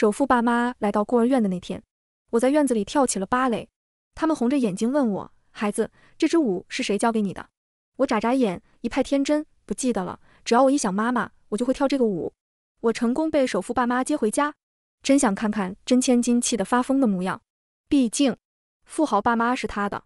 首富爸妈来到孤儿院的那天，我在院子里跳起了芭蕾。他们红着眼睛问我：“孩子，这支舞是谁教给你的？”我眨眨眼，一派天真：“不记得了，只要我一想妈妈，我就会跳这个舞。”我成功被首富爸妈接回家，真想看看真千金气得发疯的模样。毕竟，富豪爸妈是他的，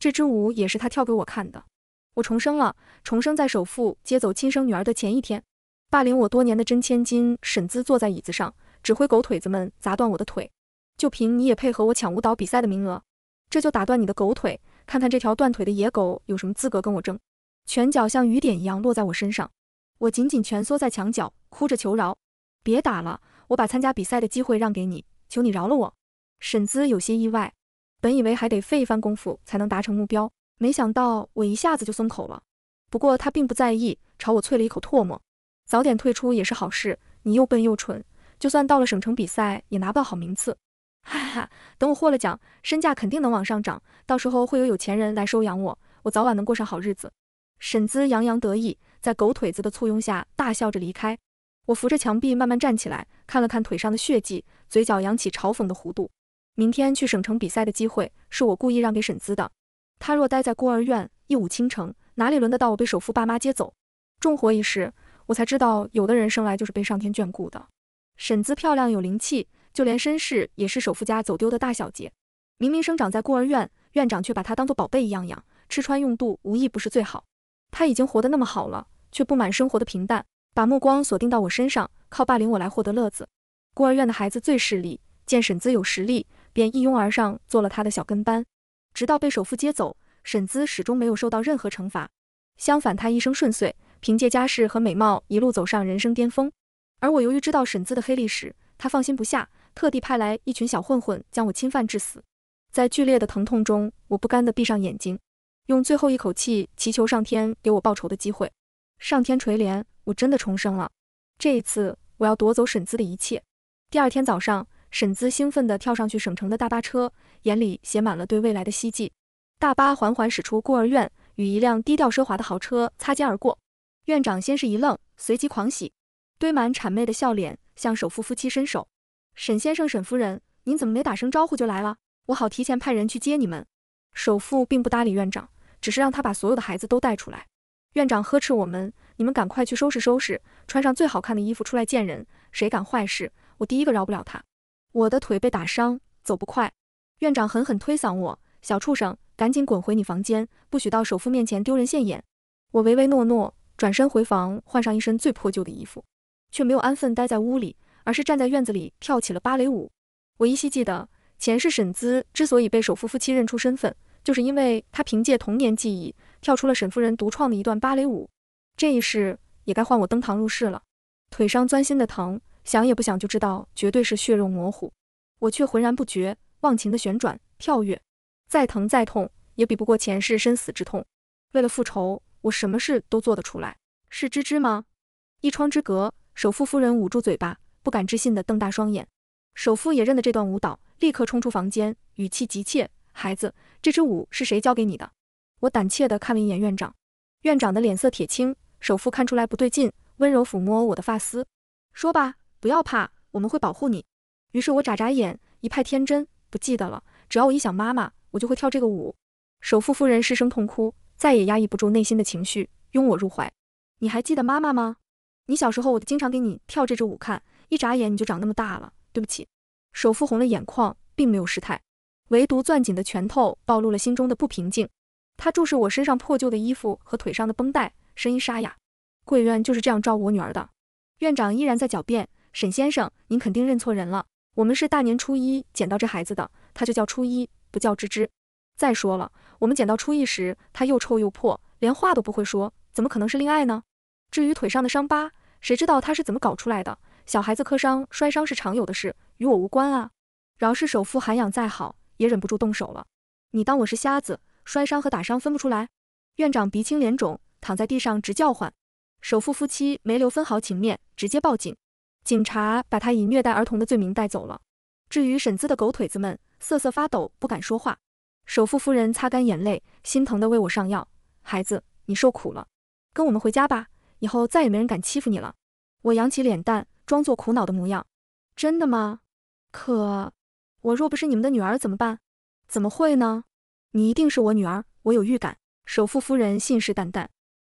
这支舞也是他跳给我看的。我重生了，重生在首富接走亲生女儿的前一天。霸凌我多年的真千金沈姿坐在椅子上。指挥狗腿子们砸断我的腿，就凭你也配合我抢舞蹈比赛的名额？这就打断你的狗腿，看看这条断腿的野狗有什么资格跟我争？拳脚像雨点一样落在我身上，我紧紧蜷缩在墙角，哭着求饶：“别打了，我把参加比赛的机会让给你，求你饶了我。”沈姿有些意外，本以为还得费一番功夫才能达成目标，没想到我一下子就松口了。不过他并不在意，朝我啐了一口唾沫：“早点退出也是好事，你又笨又蠢。”就算到了省城比赛，也拿不到好名次。哈哈，等我获了奖，身价肯定能往上涨，到时候会有有钱人来收养我，我早晚能过上好日子。沈姿洋洋得意，在狗腿子的簇拥下大笑着离开。我扶着墙壁慢慢站起来，看了看腿上的血迹，嘴角扬起嘲讽的弧度。明天去省城比赛的机会，是我故意让给沈姿的。她若待在孤儿院一舞倾城，哪里轮得到我被首富爸妈接走？重活一世，我才知道有的人生来就是被上天眷顾的。婶子漂亮有灵气，就连身世也是首富家走丢的大小姐。明明生长在孤儿院，院长却把她当做宝贝一样养，吃穿用度无一不是最好。她已经活得那么好了，却不满生活的平淡，把目光锁定到我身上，靠霸凌我来获得乐子。孤儿院的孩子最势利，见婶子有实力，便一拥而上做了她的小跟班。直到被首富接走，婶子始终没有受到任何惩罚，相反，她一生顺遂，凭借家世和美貌一路走上人生巅峰。而我由于知道沈姿的黑历史，他放心不下，特地派来一群小混混将我侵犯致死。在剧烈的疼痛中，我不甘地闭上眼睛，用最后一口气祈求上天给我报仇的机会。上天垂怜，我真的重生了。这一次，我要夺走沈姿的一切。第二天早上，沈姿兴奋地跳上去省城的大巴车，眼里写满了对未来的希冀。大巴缓缓驶出孤儿院，与一辆低调奢华的豪车擦肩而过。院长先是一愣，随即狂喜。堆满谄媚的笑脸，向首富夫妻伸手。沈先生、沈夫人，您怎么没打声招呼就来了？我好提前派人去接你们。首富并不搭理院长，只是让他把所有的孩子都带出来。院长呵斥我们：“你们赶快去收拾收拾，穿上最好看的衣服出来见人。谁敢坏事，我第一个饶不了他。”我的腿被打伤，走不快。院长狠狠推搡我：“小畜生，赶紧滚回你房间，不许到首富面前丢人现眼。”我唯唯诺诺，转身回房换上一身最破旧的衣服。却没有安分待在屋里，而是站在院子里跳起了芭蕾舞。我依稀记得前世沈姿之所以被首富夫妻认出身份，就是因为她凭借童年记忆跳出了沈夫人独创的一段芭蕾舞。这一世也该换我登堂入室了。腿伤钻心的疼，想也不想就知道绝对是血肉模糊，我却浑然不觉，忘情的旋转跳跃，再疼再痛也比不过前世生死之痛。为了复仇，我什么事都做得出来。是芝芝吗？一窗之隔。首富夫人捂住嘴巴，不敢置信地瞪大双眼。首富也认得这段舞蹈，立刻冲出房间，语气急切：“孩子，这支舞是谁教给你的？”我胆怯地看了一眼院长，院长的脸色铁青。首富看出来不对劲，温柔抚摸我的发丝，说：“吧，不要怕，我们会保护你。”于是，我眨眨眼，一派天真，不记得了。只要我一想妈妈，我就会跳这个舞。首富夫人失声痛哭，再也压抑不住内心的情绪，拥我入怀：“你还记得妈妈吗？”你小时候，我就经常给你跳这支舞看，一眨眼你就长那么大了。对不起，首富红了眼眶，并没有失态，唯独攥紧的拳头暴露了心中的不平静。他注视我身上破旧的衣服和腿上的绷带，声音沙哑：“贵院就是这样照顾我女儿的。”院长依然在狡辩：“沈先生，您肯定认错人了。我们是大年初一捡到这孩子的，他就叫初一，不叫芝芝。再说了，我们捡到初一时，他又臭又破，连话都不会说，怎么可能是恋爱呢？”至于腿上的伤疤，谁知道他是怎么搞出来的？小孩子磕伤摔伤是常有的事，与我无关啊。饶是首富涵养再好，也忍不住动手了。你当我是瞎子？摔伤和打伤分不出来？院长鼻青脸肿，躺在地上直叫唤。首富夫妻没留分毫情面，直接报警。警察把他以虐待儿童的罪名带走了。至于沈子的狗腿子们，瑟瑟发抖，不敢说话。首富夫人擦干眼泪，心疼地为我上药。孩子，你受苦了，跟我们回家吧。以后再也没人敢欺负你了。我扬起脸蛋，装作苦恼的模样。真的吗？可我若不是你们的女儿怎么办？怎么会呢？你一定是我女儿，我有预感。首富夫人信誓旦旦。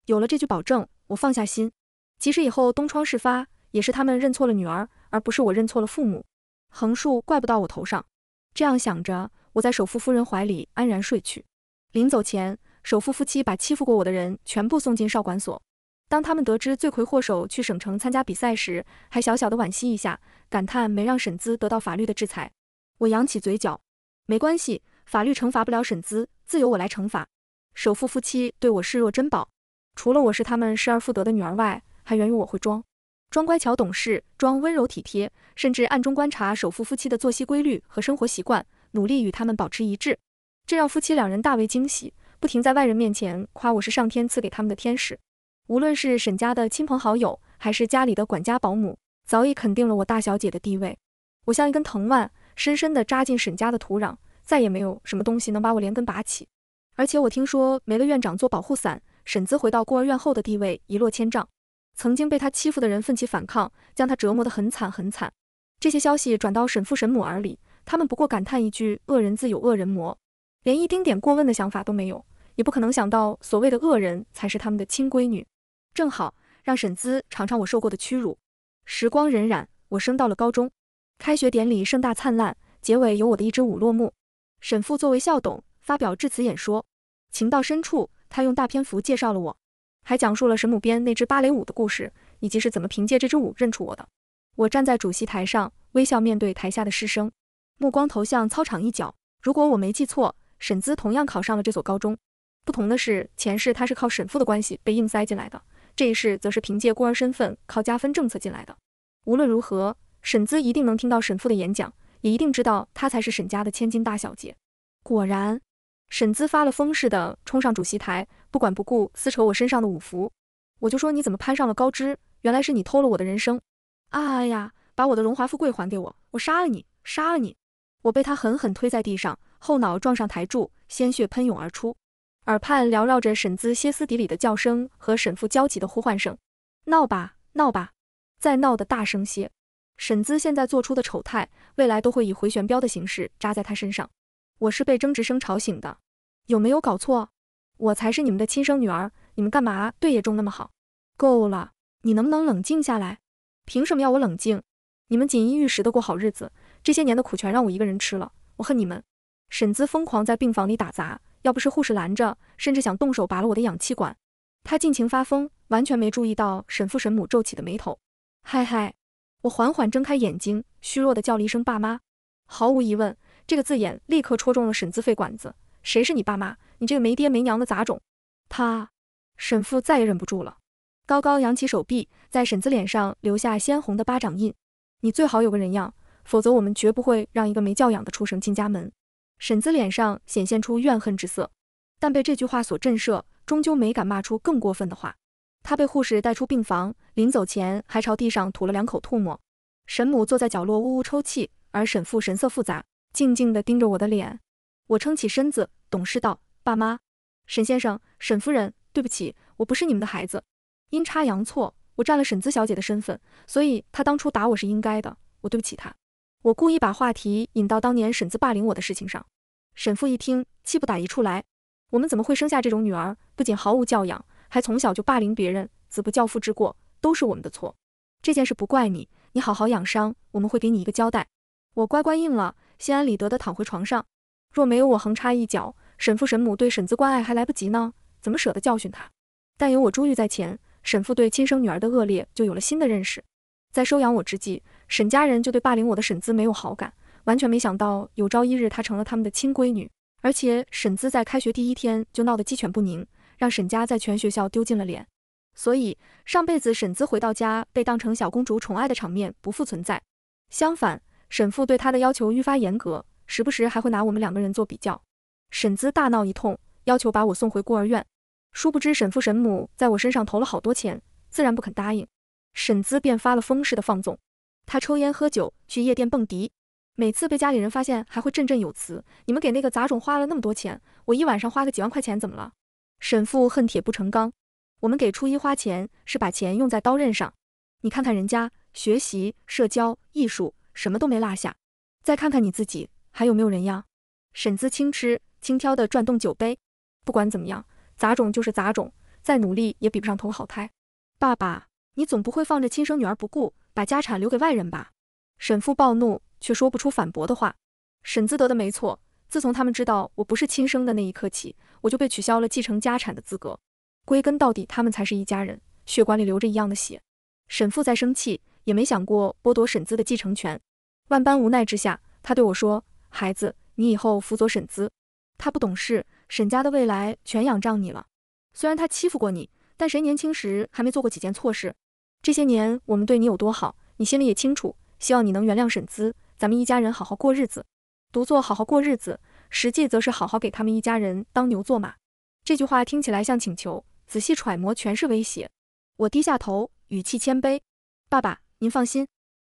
有了这句保证，我放下心。即使以后东窗事发，也是他们认错了女儿，而不是我认错了父母，横竖怪不到我头上。这样想着，我在首富夫人怀里安然睡去。临走前，首富夫妻把欺负过我的人全部送进少管所。当他们得知罪魁祸首去省城参加比赛时，还小小的惋惜一下，感叹没让沈姿得到法律的制裁。我扬起嘴角，没关系，法律惩罚不了沈姿，自由我来惩罚。首富夫妻对我视若珍宝，除了我是他们失而复得的女儿外，还源于我会装，装乖巧懂事，装温柔体贴，甚至暗中观察首富夫妻的作息规律和生活习惯，努力与他们保持一致，这让夫妻两人大为惊喜，不停在外人面前夸我是上天赐给他们的天使。无论是沈家的亲朋好友，还是家里的管家保姆，早已肯定了我大小姐的地位。我像一根藤蔓，深深地扎进沈家的土壤，再也没有什么东西能把我连根拔起。而且我听说，没了院长做保护伞，沈姿回到孤儿院后的地位一落千丈。曾经被他欺负的人奋起反抗，将他折磨得很惨很惨。这些消息转到沈父沈母耳里，他们不过感叹一句“恶人自有恶人磨”，连一丁点过问的想法都没有，也不可能想到所谓的恶人才是他们的亲闺女。正好让沈姿尝尝我受过的屈辱。时光荏苒，我升到了高中。开学典礼盛大灿烂，结尾有我的一支舞落幕。沈父作为校董发表致辞演说，情到深处，他用大篇幅介绍了我，还讲述了沈母编那支芭蕾舞的故事，以及是怎么凭借这支舞认出我的。我站在主席台上，微笑面对台下的师生，目光投向操场一角。如果我没记错，沈姿同样考上了这所高中，不同的是前世她是靠沈父的关系被硬塞进来的。这一世则是凭借孤儿身份，靠加分政策进来的。无论如何，沈姿一定能听到沈父的演讲，也一定知道他才是沈家的千金大小姐。果然，沈姿发了疯似的冲上主席台，不管不顾，撕扯我身上的五福。我就说你怎么攀上了高枝，原来是你偷了我的人生！啊呀，把我的荣华富贵还给我，我杀了你，杀了你！我被他狠狠推在地上，后脑撞上台柱，鲜血喷涌而出。耳畔缭绕着沈姿歇斯底里的叫声和沈父焦急的呼唤声：“闹吧，闹吧，再闹得大声些！”沈姿现在做出的丑态，未来都会以回旋镖的形式扎在他身上。我是被争执声吵醒的，有没有搞错？我才是你们的亲生女儿，你们干嘛对野中那么好？够了，你能不能冷静下来？凭什么要我冷静？你们锦衣玉食地过好日子，这些年的苦全让我一个人吃了，我恨你们！沈姿疯狂在病房里打杂，要不是护士拦着，甚至想动手拔了我的氧气管，他尽情发疯，完全没注意到沈父沈母皱起的眉头。嗨嗨，我缓缓睁开眼睛，虚弱的叫了一声爸妈。毫无疑问，这个字眼立刻戳中了沈子肺管子。谁是你爸妈？你这个没爹没娘的杂种！他，沈父再也忍不住了，高高扬起手臂，在沈子脸上留下鲜红的巴掌印。你最好有个人样，否则我们绝不会让一个没教养的畜生进家门。婶子脸上显现出怨恨之色，但被这句话所震慑，终究没敢骂出更过分的话。他被护士带出病房，临走前还朝地上吐了两口唾沫。沈母坐在角落呜呜抽泣，而沈父神色复杂，静静地盯着我的脸。我撑起身子，懂事道：“爸妈，沈先生，沈夫人，对不起，我不是你们的孩子。阴差阳错，我占了婶子小姐的身份，所以她当初打我是应该的。我对不起她。我故意把话题引到当年婶子霸凌我的事情上。”沈父一听，气不打一处来。我们怎么会生下这种女儿？不仅毫无教养，还从小就霸凌别人，子不教父之过，都是我们的错。这件事不怪你，你好好养伤，我们会给你一个交代。我乖乖应了，心安理得地躺回床上。若没有我横插一脚，沈父沈母对沈姿关爱还来不及呢，怎么舍得教训他？但有我朱玉在前，沈父对亲生女儿的恶劣就有了新的认识。在收养我之际，沈家人就对霸凌我的沈姿没有好感。完全没想到，有朝一日她成了他们的亲闺女。而且沈姿在开学第一天就闹得鸡犬不宁，让沈家在全学校丢尽了脸。所以上辈子沈姿回到家被当成小公主宠爱的场面不复存在。相反，沈父对她的要求愈发严格，时不时还会拿我们两个人做比较。沈姿大闹一通，要求把我送回孤儿院。殊不知沈父沈母在我身上投了好多钱，自然不肯答应。沈姿便发了疯似的放纵，她抽烟喝酒，去夜店蹦迪。每次被家里人发现，还会振振有词。你们给那个杂种花了那么多钱，我一晚上花个几万块钱怎么了？沈父恨铁不成钢。我们给初一花钱是把钱用在刀刃上，你看看人家学习、社交、艺术什么都没落下，再看看你自己，还有没有人样？沈姿轻吃轻佻地转动酒杯。不管怎么样，杂种就是杂种，再努力也比不上投好胎。爸爸，你总不会放着亲生女儿不顾，把家产留给外人吧？沈父暴怒，却说不出反驳的话。沈自得的没错，自从他们知道我不是亲生的那一刻起，我就被取消了继承家产的资格。归根到底，他们才是一家人，血管里流着一样的血。沈父再生气，也没想过剥夺沈姿的继承权。万般无奈之下，他对我说：“孩子，你以后辅佐沈姿。他不懂事，沈家的未来全仰仗你了。虽然他欺负过你，但谁年轻时还没做过几件错事？这些年我们对你有多好，你心里也清楚。”希望你能原谅沈姿，咱们一家人好好过日子。读作好好过日子，实际则是好好给他们一家人当牛做马。这句话听起来像请求，仔细揣摩全是威胁。我低下头，语气谦卑：“爸爸，您放心，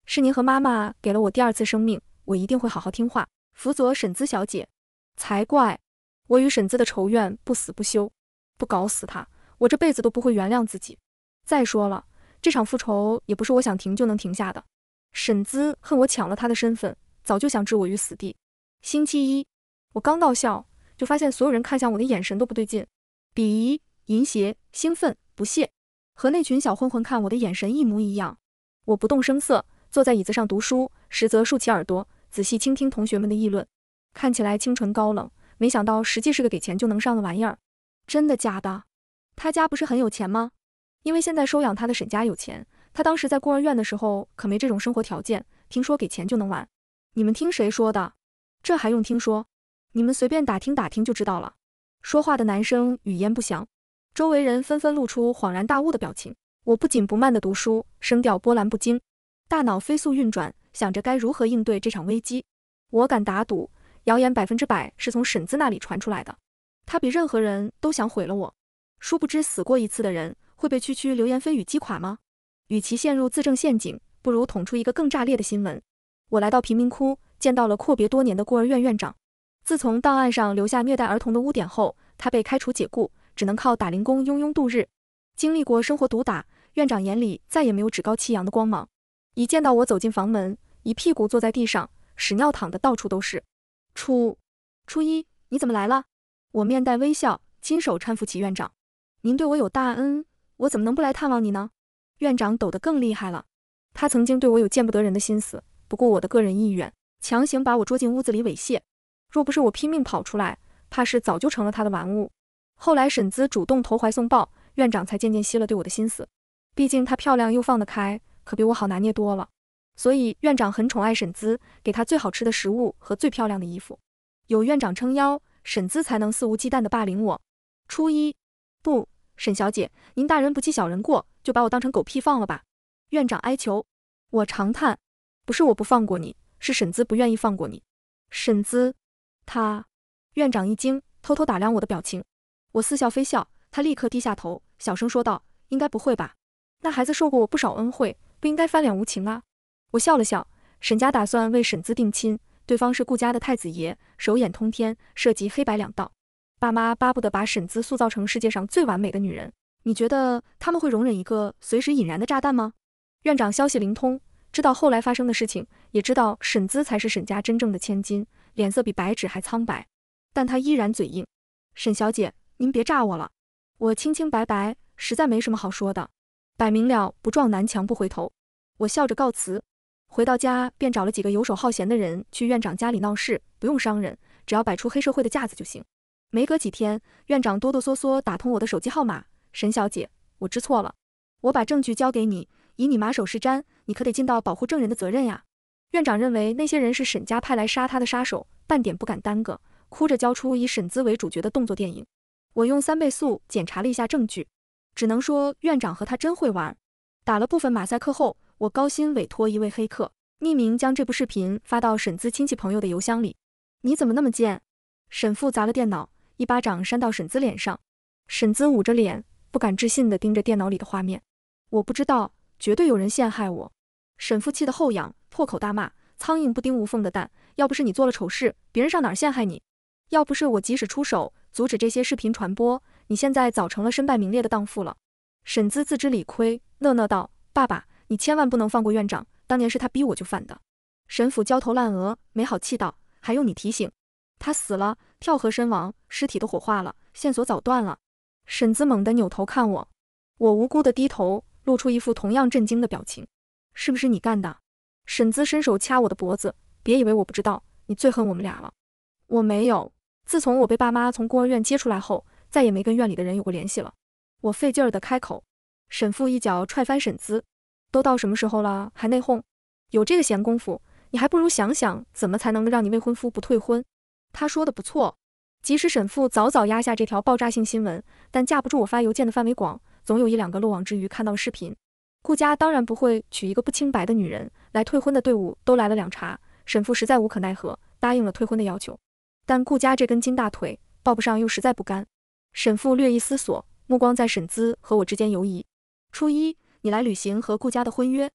是您和妈妈给了我第二次生命，我一定会好好听话，辅佐沈姿小姐。才怪，我与沈姿的仇怨不死不休，不搞死她，我这辈子都不会原谅自己。再说了，这场复仇也不是我想停就能停下的。”沈姿恨我抢了他的身份，早就想置我于死地。星期一，我刚到校，就发现所有人看向我的眼神都不对劲，鄙夷、淫邪、兴奋、不屑，和那群小混混看我的眼神一模一样。我不动声色，坐在椅子上读书，实则竖起耳朵，仔细倾听同学们的议论。看起来清纯高冷，没想到实际是个给钱就能上的玩意儿。真的假的？他家不是很有钱吗？因为现在收养他的沈家有钱。他当时在孤儿院的时候可没这种生活条件，听说给钱就能玩，你们听谁说的？这还用听说？你们随便打听打听就知道了。说话的男生语焉不详，周围人纷纷露出恍然大悟的表情。我不紧不慢的读书，声调波澜不惊，大脑飞速运转，想着该如何应对这场危机。我敢打赌，谣言百分之百是从婶子那里传出来的，他比任何人都想毁了我。殊不知死过一次的人会被区区流言蜚语击垮吗？与其陷入自证陷阱，不如捅出一个更炸裂的新闻。我来到贫民窟，见到了阔别多年的孤儿院院长。自从档案上留下虐待儿童的污点后，他被开除解雇，只能靠打零工、庸庸度日。经历过生活毒打，院长眼里再也没有趾高气扬的光芒。一见到我走进房门，一屁股坐在地上，屎尿淌的到处都是。初初一，你怎么来了？我面带微笑，亲手搀扶起院长。您对我有大恩，我怎么能不来探望你呢？院长抖得更厉害了，他曾经对我有见不得人的心思，不顾我的个人意愿，强行把我捉进屋子里猥亵。若不是我拼命跑出来，怕是早就成了他的玩物。后来沈姿主动投怀送抱，院长才渐渐息了对我的心思。毕竟她漂亮又放得开，可比我好拿捏多了。所以院长很宠爱沈姿，给她最好吃的食物和最漂亮的衣服。有院长撑腰，沈姿才能肆无忌惮地霸凌我。初一不。沈小姐，您大人不计小人过，就把我当成狗屁放了吧。院长哀求，我长叹，不是我不放过你，是婶子不愿意放过你。婶子，他。院长一惊，偷偷打量我的表情，我似笑非笑，他立刻低下头，小声说道：“应该不会吧？那孩子受过我不少恩惠，不应该翻脸无情啊。”我笑了笑，沈家打算为婶子定亲，对方是顾家的太子爷，手眼通天，涉及黑白两道。爸妈巴不得把沈姿塑造成世界上最完美的女人，你觉得他们会容忍一个随时引燃的炸弹吗？院长消息灵通，知道后来发生的事情，也知道沈姿才是沈家真正的千金，脸色比白纸还苍白，但他依然嘴硬。沈小姐，您别炸我了，我清清白白，实在没什么好说的，摆明了不撞南墙不回头。我笑着告辞，回到家便找了几个游手好闲的人去院长家里闹事，不用伤人，只要摆出黑社会的架子就行。没隔几天，院长哆哆嗦嗦打通我的手机号码，沈小姐，我知错了，我把证据交给你，以你马首是瞻，你可得尽到保护证人的责任呀。院长认为那些人是沈家派来杀他的杀手，半点不敢耽搁，哭着交出以沈姿为主角的动作电影。我用三倍速检查了一下证据，只能说院长和他真会玩。打了部分马赛克后，我高薪委托一位黑客匿名将这部视频发到沈姿亲戚朋友的邮箱里。你怎么那么贱？沈父砸了电脑。一巴掌扇到沈子脸上，沈子捂着脸，不敢置信地盯着电脑里的画面。我不知道，绝对有人陷害我。沈父气得后仰，破口大骂：“苍蝇不叮无缝的蛋，要不是你做了丑事，别人上哪儿陷害你？要不是我及时出手阻止这些视频传播，你现在早成了身败名裂的荡妇了。”沈子自知理亏，讷讷道：“爸爸，你千万不能放过院长，当年是他逼我就范的。”沈父焦头烂额，没好气道：“还用你提醒？他死了。”跳河身亡，尸体都火化了，线索早断了。沈子猛地扭头看我，我无辜的低头，露出一副同样震惊的表情。是不是你干的？沈子伸手掐我的脖子，别以为我不知道，你最恨我们俩了。我没有，自从我被爸妈从孤儿院接出来后，再也没跟院里的人有过联系了。我费劲儿的开口。沈父一脚踹翻沈姿，都到什么时候了，还内讧？有这个闲工夫，你还不如想想怎么才能让你未婚夫不退婚。他说的不错，即使沈父早早压下这条爆炸性新闻，但架不住我发邮件的范围广，总有一两个漏网之鱼看到了视频。顾家当然不会娶一个不清白的女人，来退婚的队伍都来了两茬，沈父实在无可奈何，答应了退婚的要求。但顾家这根金大腿抱不上，又实在不甘。沈父略一思索，目光在沈姿和我之间游移。初一，你来履行和顾家的婚约。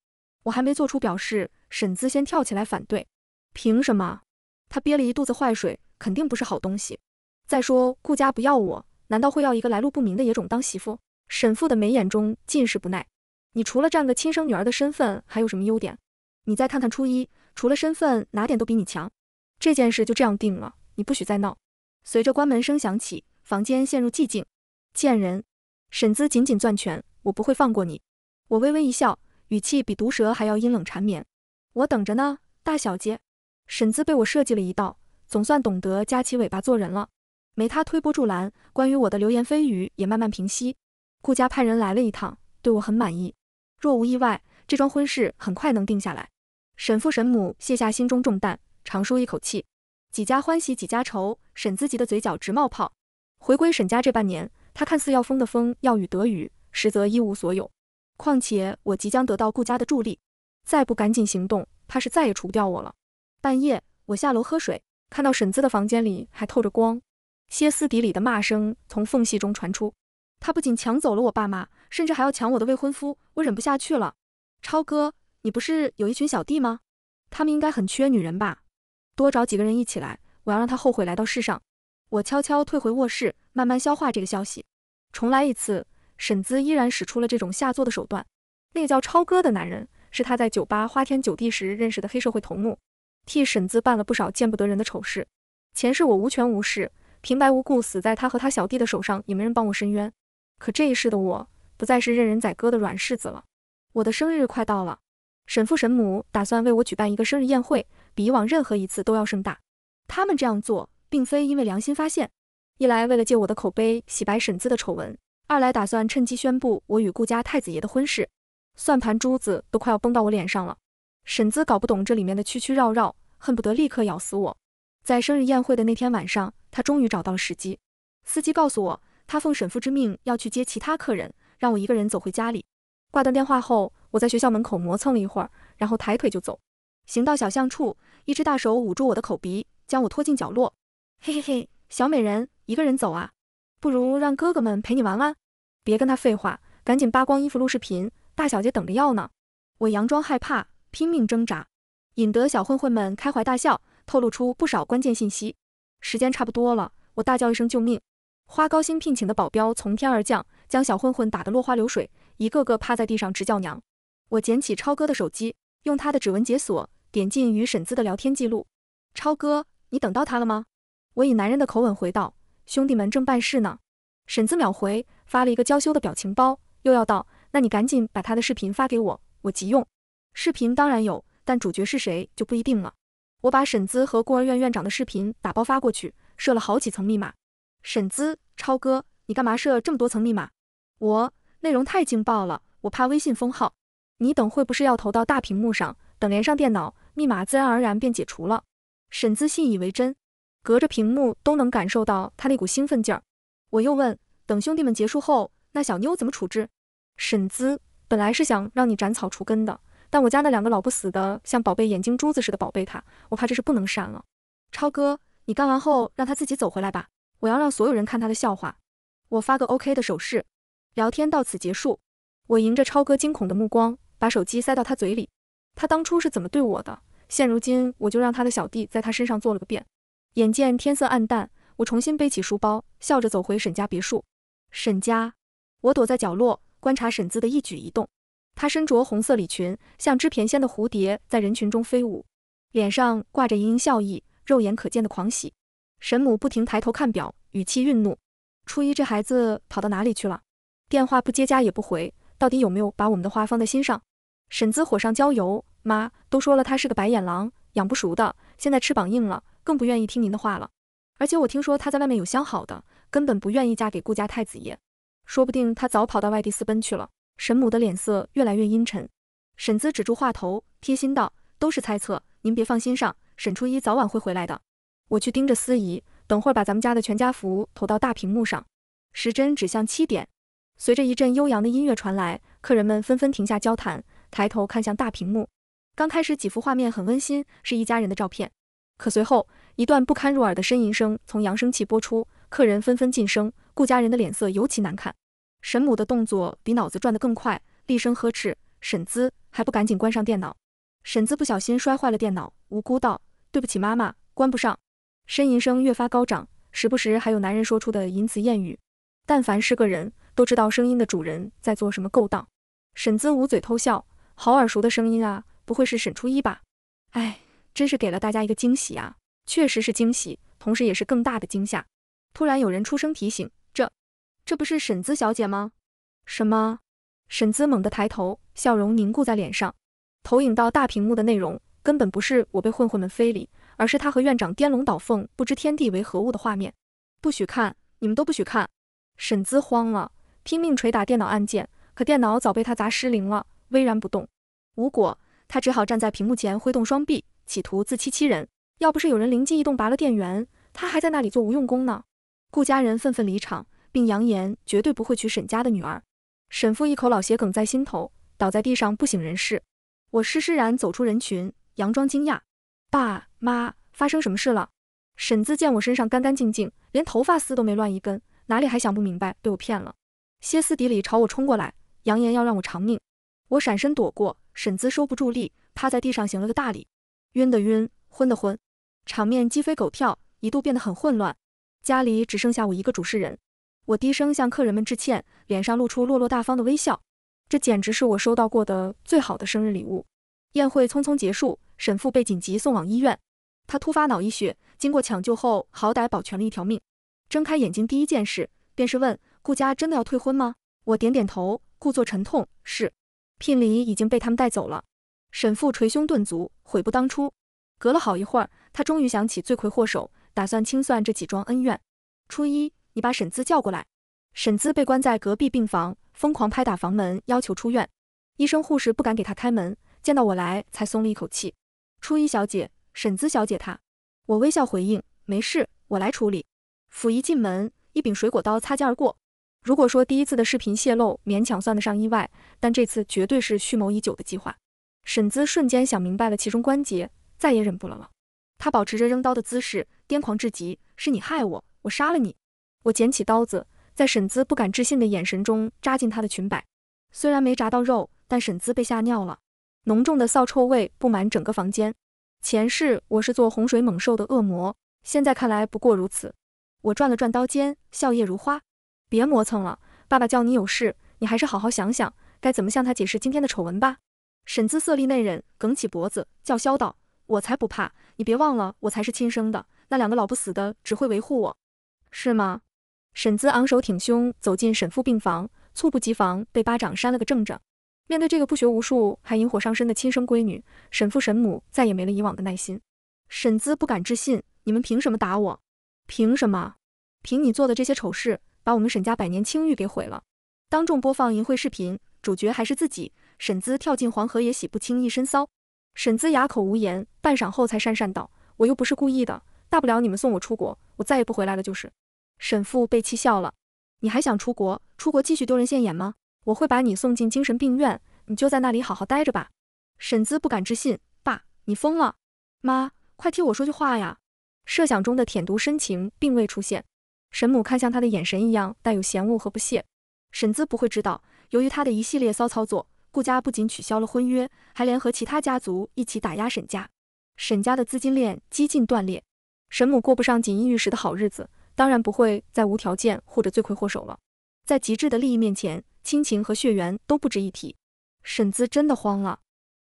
我还没做出表示，沈姿先跳起来反对，凭什么？他憋了一肚子坏水。肯定不是好东西。再说顾家不要我，难道会要一个来路不明的野种当媳妇？沈父的眉眼中尽是不耐。你除了占个亲生女儿的身份，还有什么优点？你再看看初一，除了身份，哪点都比你强。这件事就这样定了，你不许再闹。随着关门声响起，房间陷入寂静。贱人，沈姿紧紧攥拳，我不会放过你。我微微一笑，语气比毒蛇还要阴冷缠绵。我等着呢，大小姐。沈姿被我设计了一道。总算懂得夹起尾巴做人了，没他推波助澜，关于我的流言蜚语也慢慢平息。顾家派人来了一趟，对我很满意。若无意外，这桩婚事很快能定下来。沈父沈母卸下心中重担，长舒一口气。几家欢喜几家愁，沈姿吉的嘴角直冒泡。回归沈家这半年，他看似要风的风，要雨得雨，实则一无所有。况且我即将得到顾家的助力，再不赶紧行动，怕是再也除不掉我了。半夜，我下楼喝水。看到沈子的房间里还透着光，歇斯底里的骂声从缝隙中传出。他不仅抢走了我爸妈，甚至还要抢我的未婚夫。我忍不下去了。超哥，你不是有一群小弟吗？他们应该很缺女人吧？多找几个人一起来，我要让他后悔来到世上。我悄悄退回卧室，慢慢消化这个消息。重来一次，沈子依然使出了这种下作的手段。那个叫超哥的男人是他在酒吧花天酒地时认识的黑社会头目。替婶子办了不少见不得人的丑事，前世我无权无势，平白无故死在他和他小弟的手上，也没人帮我伸冤。可这一世的我不再是任人宰割的软柿子了。我的生日快到了，婶父婶母打算为我举办一个生日宴会，比以往任何一次都要盛大。他们这样做并非因为良心发现，一来为了借我的口碑洗白婶子的丑闻，二来打算趁机宣布我与顾家太子爷的婚事。算盘珠子都快要崩到我脸上了，婶子搞不懂这里面的曲曲绕绕。恨不得立刻咬死我，在生日宴会的那天晚上，他终于找到了时机。司机告诉我，他奉沈父之命要去接其他客人，让我一个人走回家里。挂断电话后，我在学校门口磨蹭了一会儿，然后抬腿就走。行到小巷处，一只大手捂住我的口鼻，将我拖进角落。嘿嘿嘿，小美人，一个人走啊？不如让哥哥们陪你玩玩。别跟他废话，赶紧扒光衣服录视频，大小姐等着要呢。我佯装害怕，拼命挣扎。引得小混混们开怀大笑，透露出不少关键信息。时间差不多了，我大叫一声救命！花高薪聘请的保镖从天而降，将小混混打得落花流水，一个个趴在地上直叫娘。我捡起超哥的手机，用他的指纹解锁，点进与婶子的聊天记录。超哥，你等到他了吗？我以男人的口吻回道：兄弟们正办事呢。婶子秒回，发了一个娇羞的表情包，又要道：那你赶紧把他的视频发给我，我急用。视频当然有。但主角是谁就不一定了。我把沈姿和孤儿院院长的视频打包发过去，设了好几层密码。沈姿，超哥，你干嘛设这么多层密码？我，内容太劲爆了，我怕微信封号。你等会不是要投到大屏幕上？等连上电脑，密码自然而然便解除了。沈姿信以为真，隔着屏幕都能感受到他那股兴奋劲儿。我又问，等兄弟们结束后，那小妞怎么处置？沈姿本来是想让你斩草除根的。但我家那两个老不死的，像宝贝眼睛珠子似的宝贝他，我怕这是不能删了。超哥，你干完后让他自己走回来吧，我要让所有人看他的笑话。我发个 OK 的手势，聊天到此结束。我迎着超哥惊恐的目光，把手机塞到他嘴里。他当初是怎么对我的，现如今我就让他的小弟在他身上做了个遍。眼见天色暗淡，我重新背起书包，笑着走回沈家别墅。沈家，我躲在角落观察沈自的一举一动。她身着红色礼裙，像只翩跹的蝴蝶在人群中飞舞，脸上挂着盈盈笑意，肉眼可见的狂喜。沈母不停抬头看表，语气愠怒：“初一这孩子跑到哪里去了？电话不接，家也不回，到底有没有把我们的话放在心上？”婶子火上浇油：“妈都说了，他是个白眼狼，养不熟的。现在翅膀硬了，更不愿意听您的话了。而且我听说他在外面有相好的，根本不愿意嫁给顾家太子爷，说不定他早跑到外地私奔去了。”沈母的脸色越来越阴沉，沈姿止住话头，贴心道：“都是猜测，您别放心上。沈初一早晚会回来的，我去盯着司仪，等会儿把咱们家的全家福投到大屏幕上，时针指向七点。随着一阵悠扬的音乐传来，客人们纷纷停下交谈，抬头看向大屏幕。刚开始几幅画面很温馨，是一家人的照片，可随后一段不堪入耳的呻吟声从扬声器播出，客人纷纷噤声，顾家人的脸色尤其难看。”沈母的动作比脑子转得更快，厉声呵斥：“沈姿，还不赶紧关上电脑！”沈姿不小心摔坏了电脑，无辜道：“对不起，妈妈，关不上。”呻吟声越发高涨，时不时还有男人说出的淫词艳语。但凡是个人，都知道声音的主人在做什么勾当。沈姿捂嘴偷笑，好耳熟的声音啊，不会是沈初一吧？哎，真是给了大家一个惊喜啊！确实是惊喜，同时也是更大的惊吓。突然有人出声提醒。这不是沈姿小姐吗？什么？沈姿猛地抬头，笑容凝固在脸上。投影到大屏幕的内容根本不是我被混混们非礼，而是他和院长颠龙倒凤、不知天地为何物的画面。不许看！你们都不许看！沈姿慌了，拼命捶打电脑按键，可电脑早被他砸失灵了，巍然不动。无果，他只好站在屏幕前挥动双臂，企图自欺欺人。要不是有人灵机一动拔了电源，他还在那里做无用功呢。顾家人愤愤离场。并扬言绝对不会娶沈家的女儿。沈父一口老血梗在心头，倒在地上不省人事。我施施然走出人群，佯装惊讶：“爸妈发生什么事了？”沈子见我身上干干净净，连头发丝都没乱一根，哪里还想不明白被我骗了？歇斯底里朝我冲过来，扬言要让我偿命。我闪身躲过，沈子收不住力，趴在地上行了个大礼。晕的晕，昏的昏，场面鸡飞狗跳，一度变得很混乱。家里只剩下我一个主事人。我低声向客人们致歉，脸上露出落落大方的微笑。这简直是我收到过的最好的生日礼物。宴会匆匆结束，沈父被紧急送往医院，他突发脑溢血，经过抢救后好歹保全了一条命。睁开眼睛，第一件事便是问顾家真的要退婚吗？我点点头，故作沉痛：“是，聘礼已经被他们带走了。”沈父捶胸顿足，悔不当初。隔了好一会儿，他终于想起罪魁祸首，打算清算这几桩恩怨。初一。你把沈姿叫过来。沈姿被关在隔壁病房，疯狂拍打房门，要求出院。医生护士不敢给她开门，见到我来才松了一口气。初一小姐，沈姿小姐，她……我微笑回应，没事，我来处理。甫一进门，一柄水果刀擦肩而过。如果说第一次的视频泄露勉强算得上意外，但这次绝对是蓄谋已久的计划。沈姿瞬间想明白了其中关节，再也忍不了了。她保持着扔刀的姿势，癫狂至极。是你害我，我杀了你！我捡起刀子，在沈姿不敢置信的眼神中扎进她的裙摆。虽然没扎到肉，但沈姿被吓尿了。浓重的臊臭味布满整个房间。前世我是做洪水猛兽的恶魔，现在看来不过如此。我转了转刀尖，笑靥如花。别磨蹭了，爸爸叫你有事，你还是好好想想该怎么向他解释今天的丑闻吧。沈姿色厉内荏，梗起脖子叫嚣道：“我才不怕！你别忘了，我才是亲生的。那两个老不死的只会维护我，是吗？”沈姿昂首挺胸走进沈父病房，猝不及防被巴掌扇了个正着。面对这个不学无术还引火上身的亲生闺女，沈父沈母再也没了以往的耐心。沈姿不敢置信，你们凭什么打我？凭什么？凭你做的这些丑事，把我们沈家百年清誉给毁了。当众播放淫秽视频，主角还是自己。沈姿跳进黄河也洗不清一身骚。沈姿哑口无言，半晌后才讪讪道：“我又不是故意的，大不了你们送我出国，我再也不回来了就是。”沈父被气笑了，你还想出国？出国继续丢人现眼吗？我会把你送进精神病院，你就在那里好好待着吧。沈姿不敢置信，爸，你疯了？妈，快替我说句话呀！设想中的舔犊深情并未出现，沈母看向他的眼神一样带有嫌恶和不屑。沈姿不会知道，由于他的一系列骚操作，顾家不仅取消了婚约，还联合其他家族一起打压沈家，沈家的资金链几近断裂，沈母过不上锦衣玉食的好日子。当然不会再无条件或者罪魁祸首了，在极致的利益面前，亲情和血缘都不值一提。沈姿真的慌了，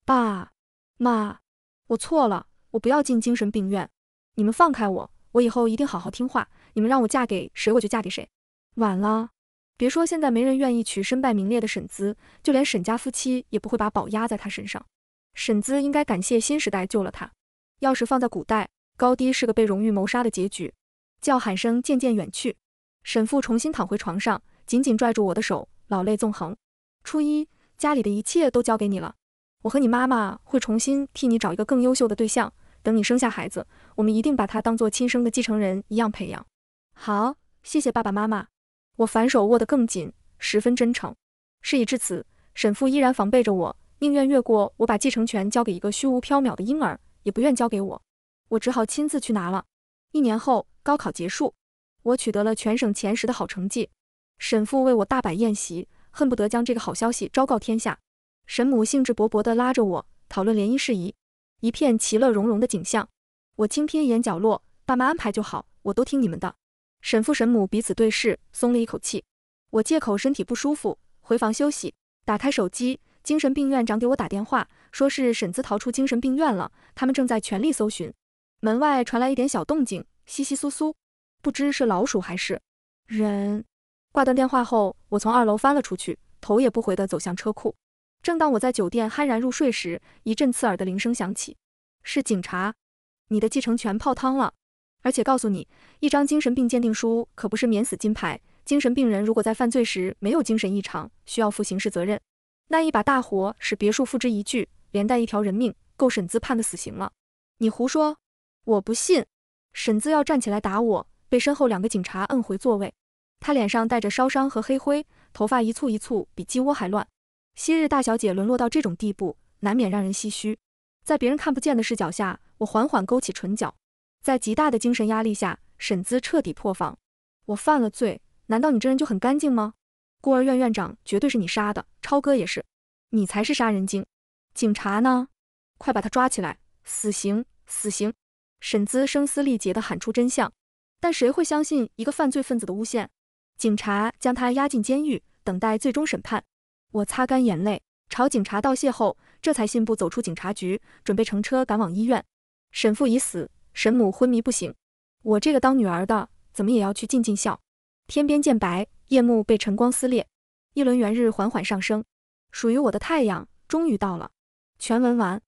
爸妈，我错了，我不要进精神病院，你们放开我，我以后一定好好听话，你们让我嫁给谁，我就嫁给谁。晚了，别说现在没人愿意娶身败名裂的沈姿，就连沈家夫妻也不会把宝压在她身上。沈姿应该感谢新时代救了她，要是放在古代，高低是个被荣誉谋杀的结局。叫喊声渐渐远去，沈父重新躺回床上，紧紧拽住我的手，老泪纵横。初一，家里的一切都交给你了，我和你妈妈会重新替你找一个更优秀的对象。等你生下孩子，我们一定把他当做亲生的继承人一样培养。好，谢谢爸爸妈妈。我反手握得更紧，十分真诚。事已至此，沈父依然防备着我，宁愿越过我把继承权交给一个虚无缥缈的婴儿，也不愿交给我。我只好亲自去拿了。一年后，高考结束，我取得了全省前十的好成绩。沈父为我大摆宴席，恨不得将这个好消息昭告天下。沈母兴致勃勃地拉着我讨论联姻事宜，一片其乐融融的景象。我轻瞥眼角落，爸妈安排就好，我都听你们的。沈父、沈母彼此对视，松了一口气。我借口身体不舒服，回房休息。打开手机，精神病院长给我打电话，说是沈子逃出精神病院了，他们正在全力搜寻。门外传来一点小动静，窸窸窣窣，不知是老鼠还是人。挂断电话后，我从二楼翻了出去，头也不回地走向车库。正当我在酒店酣然入睡时，一阵刺耳的铃声响起，是警察。你的继承权泡汤了，而且告诉你，一张精神病鉴定书可不是免死金牌。精神病人如果在犯罪时没有精神异常，需要负刑事责任。那一把大火使别墅付之一炬，连带一条人命，够沈自判的死刑了。你胡说！我不信，沈姿要站起来打我，被身后两个警察摁回座位。她脸上带着烧伤和黑灰，头发一簇一簇，比鸡窝还乱。昔日大小姐沦落到这种地步，难免让人唏嘘。在别人看不见的视角下，我缓缓勾起唇角。在极大的精神压力下，沈姿彻底破防。我犯了罪，难道你这人就很干净吗？孤儿院院长绝对是你杀的，超哥也是，你才是杀人精。警察呢？快把他抓起来，死刑，死刑。沈姿声嘶力竭地喊出真相，但谁会相信一个犯罪分子的诬陷？警察将他押进监狱，等待最终审判。我擦干眼泪，朝警察道谢后，这才信步走出警察局，准备乘车赶往医院。沈父已死，沈母昏迷不醒，我这个当女儿的，怎么也要去尽尽孝。天边渐白，夜幕被晨光撕裂，一轮圆日缓缓上升，属于我的太阳终于到了。全文完。